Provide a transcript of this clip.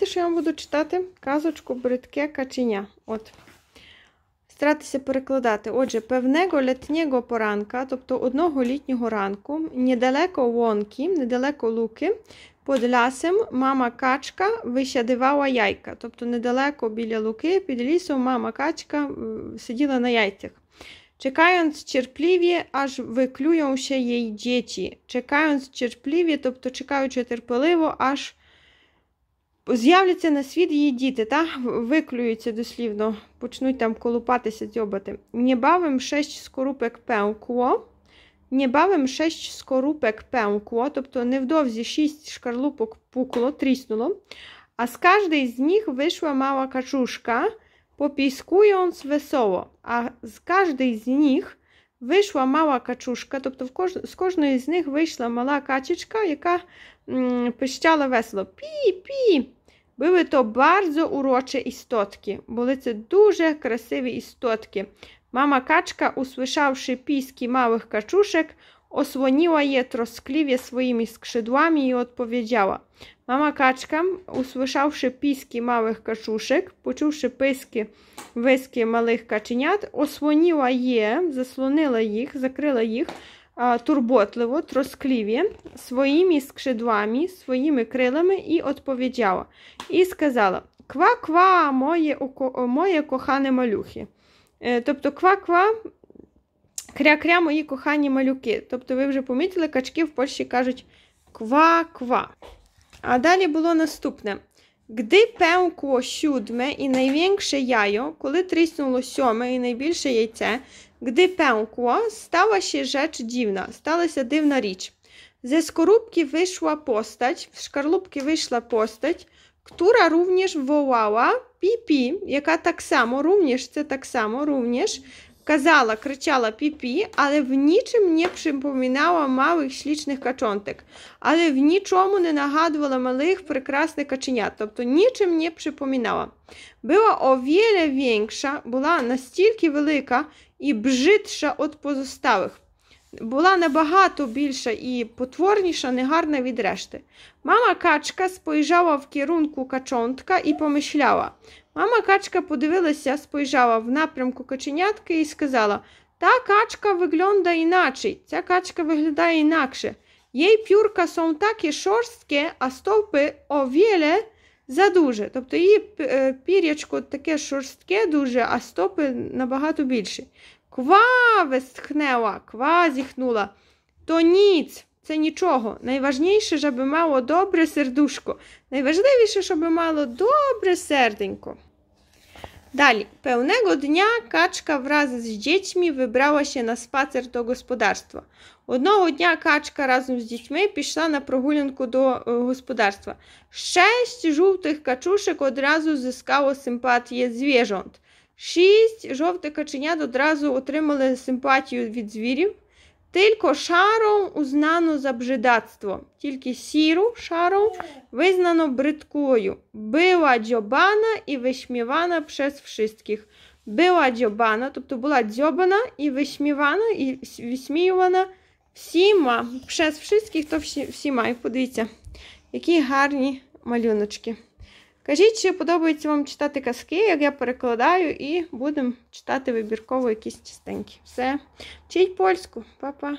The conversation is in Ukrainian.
Знаєте, що я вам буду читати? Казочку бридке каченя. От. Старатися перекладати. Отже, певного літнього поранка, тобто одного літнього ранку, недалеко вонки, недалеко луки, під лісом мама качка вищадивала яйка. Тобто, недалеко біля луки, під лісом мама качка е, сиділа на яйцях. Чекając черпливі, аж wyklują się jej dzieci. Czekając cierpliwie, тобто чекаючи терпеливо, аж З'являться на світ її діти, та виклюються дослівно, почнуть там колупатися, дзьобати. Небавим шесть скорупек пенкво. Небавим шесть скорупек пенкво, тобто невдовзі шість шкарлупок пукло, тріснуло. А з кожної з них вийшла мала качушка, попіскує он весело. А з кожної з них вийшла мала качушка, тобто в кож... з кожної з них вийшла мала качечка, яка м, пищала весело. Пі-пі. Były to bardzo urocze istotki. Були це дуже красиві істотки. Мама качка, usłyszawszy piski małych kaczuszek, osłoniła je troskliwie swoimi skrzydłami i odpowiedziała. Mama kaczka, usłyszawszy piski małych kaczuszek, почувши писки виски малих каченят, osłoniła je, заслонила їх, закрила їх турботливо, троскліві своїми скшидвами, своїми крилами і відповідяла. І сказала: Ква-ква, моє моє кохане малюхи. Е, тобто, ква-ква, кря-кря, мої кохані малюки. Тобто, ви вже помітили, качки в Польщі кажуть ква-ква. А далі було наступне: Гди пеуко сьодме і найвінкше яйо, коли тріснуло сьоме і найбільше яйце, гди пеуко стала ще жеч дивна, сталася дивна річ. Зі скорубки вийшла постать, з шкарлупки вийшла постать, która również wołała пі-пі, яка так само, również, це так само, również, Казала, кричала піпі, -пі, але в нічим не припомінала малих шлічних качонтик, але в нічому не нагадувала малих прекрасних каченят, тобто нічим не припомінала. Була овіля вінкша, була настільки велика і бжитша від позосталих була набагато більша і потворніша, негарна від решти. Мама качка споїжджала в кірунку качонтка і помишляла. Мама качка подивилася, спojrzała в напрямку каченятки і сказала: Та качка виглядає іначе, ця качка виглядає інакше. Їй пюрка są такі шорстке, а стовпи овіле задуже. Тобто її е, пір'ячко таке шорстке дуже, а стопи набагато більше. Ква вестхнеła, ква зіхнула. То ніц, це нічого. Найважніше, щоб мало добре сердушко. Найважливіше, щоб мало добре серденько. Dali. Pełnego dnia kaczka wraz z dziećmi wybrała się na spacer do gospodarstwa. Одного дня качка разом з дітьми пішла на прогулянку до е, господарства. Шесть жовтих качушек одразу зіскало симпатії звіжонт. Шість жовтих каченят одразу отримали симпатію від звірів. Тільки шаром узнано за бжидатство, тільки сіру шаром визнано бридкою. Била дзьобана і вишмівана через всіх. Била дзьобана, тобто була дзьобана і вишмівана, і висміювана всіма. Через всіх, то всі, всіма. І подивіться, які гарні малюночки. Кажіть, чи подобається вам читати казки, як я перекладаю, і будемо читати вибірково якісь частенькі. Все. Вчіть польську, Па-па!